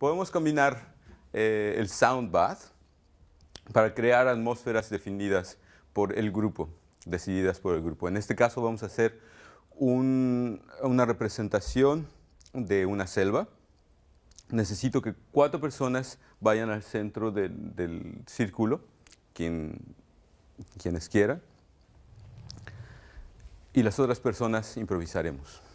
podemos combinar eh, el sound bath para crear atmósferas definidas por el grupo, decididas por el grupo. En este caso vamos a hacer una representación de una selva. Necesito que cuatro personas vayan al centro del círculo, quien, quienes quieran, y las otras personas improvisaremos.